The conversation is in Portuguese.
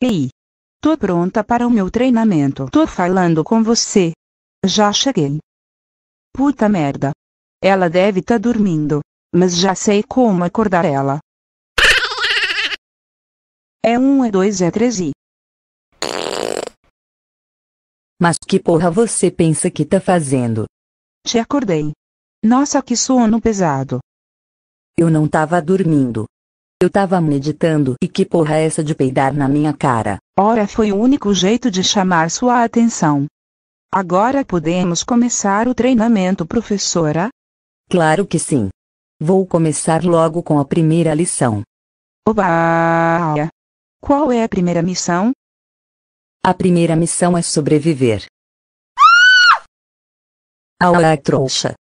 Ei! Tô pronta para o meu treinamento. Tô falando com você. Já cheguei. Puta merda. Ela deve tá dormindo, mas já sei como acordar ela. É um, é dois, é três e. Mas que porra você pensa que tá fazendo? Te acordei. Nossa, que sono pesado. Eu não tava dormindo. Eu tava meditando e que porra é essa de peidar na minha cara? Ora foi o único jeito de chamar sua atenção. Agora podemos começar o treinamento, professora? Claro que sim. Vou começar logo com a primeira lição. Oba! Qual é a primeira missão? A primeira missão é sobreviver. Aura trouxa.